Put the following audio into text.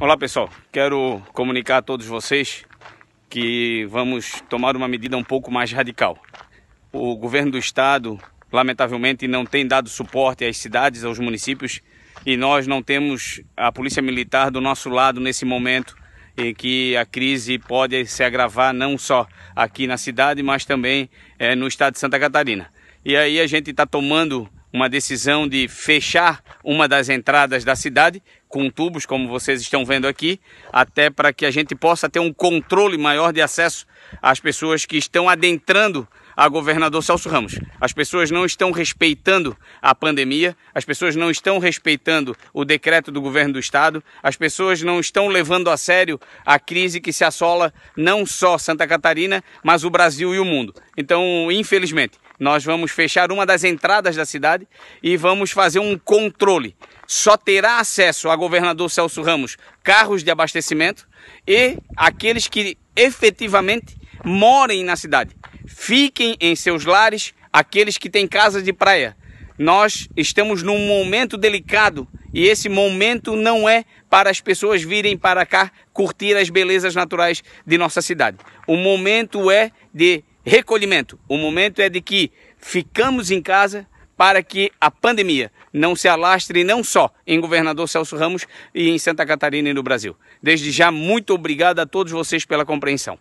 Olá pessoal, quero comunicar a todos vocês que vamos tomar uma medida um pouco mais radical. O governo do estado, lamentavelmente, não tem dado suporte às cidades, aos municípios, e nós não temos a polícia militar do nosso lado nesse momento em que a crise pode se agravar não só aqui na cidade, mas também é, no estado de Santa Catarina. E aí a gente está tomando uma decisão de fechar uma das entradas da cidade com tubos, como vocês estão vendo aqui, até para que a gente possa ter um controle maior de acesso às pessoas que estão adentrando a governador Celso Ramos. As pessoas não estão respeitando a pandemia, as pessoas não estão respeitando o decreto do governo do estado, as pessoas não estão levando a sério a crise que se assola não só Santa Catarina, mas o Brasil e o mundo. Então, infelizmente, nós vamos fechar uma das entradas da cidade e vamos fazer um controle só terá acesso a governador Celso Ramos carros de abastecimento e aqueles que efetivamente morem na cidade. Fiquem em seus lares aqueles que têm casa de praia. Nós estamos num momento delicado e esse momento não é para as pessoas virem para cá curtir as belezas naturais de nossa cidade. O momento é de recolhimento. O momento é de que ficamos em casa, para que a pandemia não se alastre não só em governador Celso Ramos e em Santa Catarina e no Brasil. Desde já, muito obrigado a todos vocês pela compreensão.